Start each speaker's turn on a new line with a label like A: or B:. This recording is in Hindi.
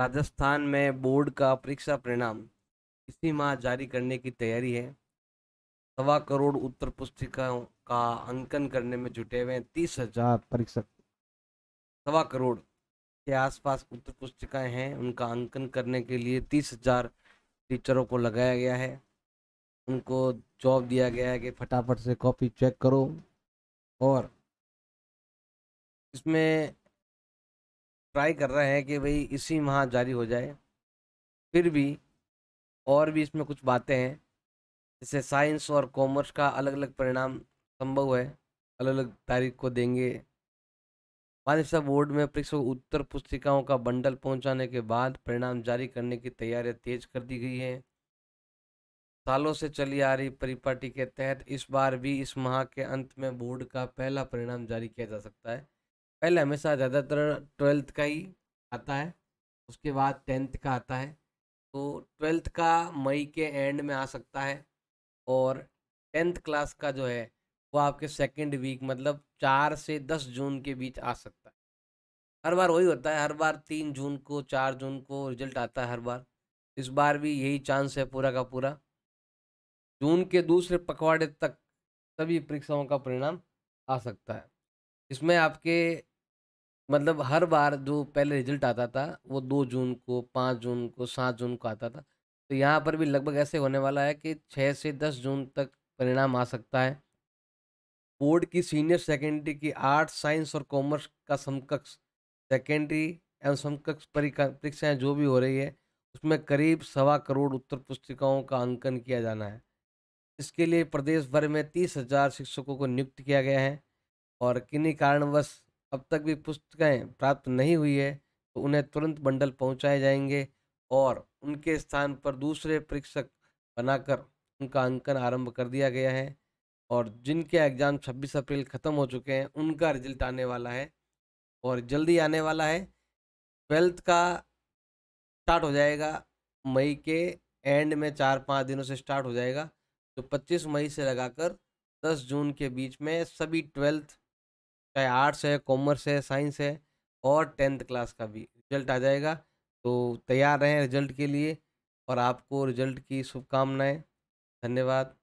A: राजस्थान में बोर्ड का परीक्षा परिणाम इसी माह जारी करने की तैयारी है सवा करोड़ उत्तर पुस्तिकाओं का अंकन करने में जुटे हुए हैं तीस हजार परीक्षक सवा करोड़ के आसपास उत्तर पुस्तिकाएं हैं उनका अंकन करने के लिए तीस हजार टीचरों को लगाया गया है उनको जॉब दिया गया है कि फटाफट से कॉपी चेक करो और इसमें ट्राई कर रहे हैं कि भाई इसी माह जारी हो जाए फिर भी और भी इसमें कुछ बातें हैं जैसे साइंस और कॉमर्स का अलग अलग परिणाम संभव है अलग अलग तारीख को देंगे मानसा बोर्ड में परीक्षा उत्तर पुस्तिकाओं का बंडल पहुंचाने के बाद परिणाम जारी करने की तैयारियां तेज कर दी गई हैं सालों से चली आ रही परिपाटी के तहत इस बार भी इस माह के अंत में बोर्ड का पहला परिणाम जारी किया जा सकता है पहले हमेशा ज़्यादातर ट्वेल्थ का ही आता है उसके बाद टेंथ का आता है तो ट्वेल्थ का मई के एंड में आ सकता है और टेंथ क्लास का जो है वो आपके सेकेंड वीक मतलब चार से दस जून के बीच आ सकता है हर बार वही होता है हर बार तीन जून को चार जून को रिजल्ट आता है हर बार इस बार भी यही चांस है पूरा का पूरा जून के दूसरे पखवाड़े तक सभी परीक्षाओं का परिणाम आ सकता है इसमें आपके मतलब हर बार जो पहले रिजल्ट आता था वो दो जून को पाँच जून को सात जून को आता था तो यहाँ पर भी लगभग ऐसे होने वाला है कि छः से दस जून तक परिणाम आ सकता है बोर्ड की सीनियर सेकेंडरी की आर्ट्स साइंस और कॉमर्स का समकक्ष सेकेंडरी एवं समकक्ष परीक्षाएँ जो भी हो रही है उसमें करीब सवा करोड़ उत्तर पुस्तिकाओं का अंकन किया जाना है इसके लिए प्रदेश भर में तीस हजार शिक्षकों को नियुक्त किया गया है और किन्हीं कारणवश अब तक भी पुस्तकें प्राप्त नहीं हुई है तो उन्हें तुरंत बंडल पहुंचाए जाएंगे और उनके स्थान पर दूसरे परीक्षक बनाकर उनका अंकन आरंभ कर दिया गया है और जिनके एग्ज़ाम 26 अप्रैल ख़त्म हो चुके हैं उनका रिजल्ट आने वाला है और जल्दी आने वाला है ट्वेल्थ का स्टार्ट हो जाएगा मई के एंड में चार पाँच दिनों से स्टार्ट हो जाएगा तो 25 मई से लगाकर 10 जून के बीच में सभी ट्वेल्थ चाहे आर्ट्स है कॉमर्स है साइंस है और टेंथ क्लास का भी रिजल्ट आ जाएगा तो तैयार रहें रिजल्ट के लिए और आपको रिजल्ट की शुभकामनाएं धन्यवाद